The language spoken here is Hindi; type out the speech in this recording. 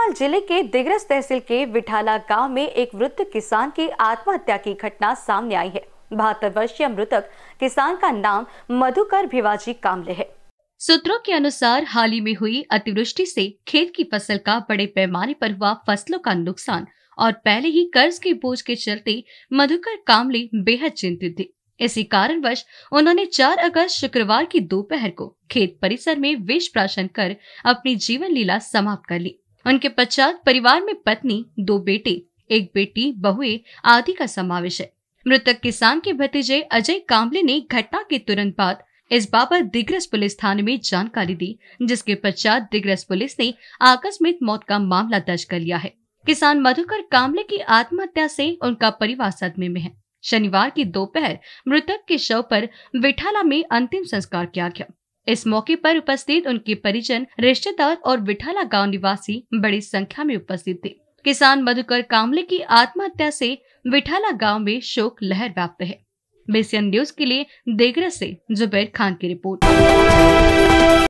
भोपाल जिले के दिग्रस तहसील के विठाला गांव में एक वृद्ध किसान की आत्महत्या की घटना सामने आई है बहत्तर वर्षीय मृतक किसान का नाम मधुकर भिवाजी कामले है सूत्रों के अनुसार हाल ही में हुई अतिवृष्टि से खेत की फसल का बड़े पैमाने पर हुआ फसलों का नुकसान और पहले ही कर्ज के बोझ के चलते मधुकर कामले बेहद चिंतित थे इसी कारणवश उन्होंने 4 अगस्त शुक्रवार की दोपहर को खेत परिसर में विष प्राशन कर अपनी जीवन लीला समाप्त कर ली उनके पश्चात परिवार में पत्नी दो बेटे एक बेटी बहुए आदि का समावेश है मृतक किसान के भतीजे अजय कामले ने घटना के तुरंत बाद इस बाबत दिग्रस पुलिस थाने में जानकारी दी जिसके पश्चात दिग्रस पुलिस ने आकस्मिक मौत का मामला दर्ज कर लिया है किसान मधुकर कामले की आत्महत्या से उनका परिवार सदमे में है शनिवार की दोपहर मृतक के शव पर विठाला में अंतिम संस्कार किया गया इस मौके पर उपस्थित उनके परिजन रिश्तेदार और बिठाला गांव निवासी बड़ी संख्या में उपस्थित थे किसान मधुकर कामले की आत्महत्या से विठाला गांव में शोक लहर व्याप्त है बेसियन न्यूज के लिए देगरा से जुबैर खान की रिपोर्ट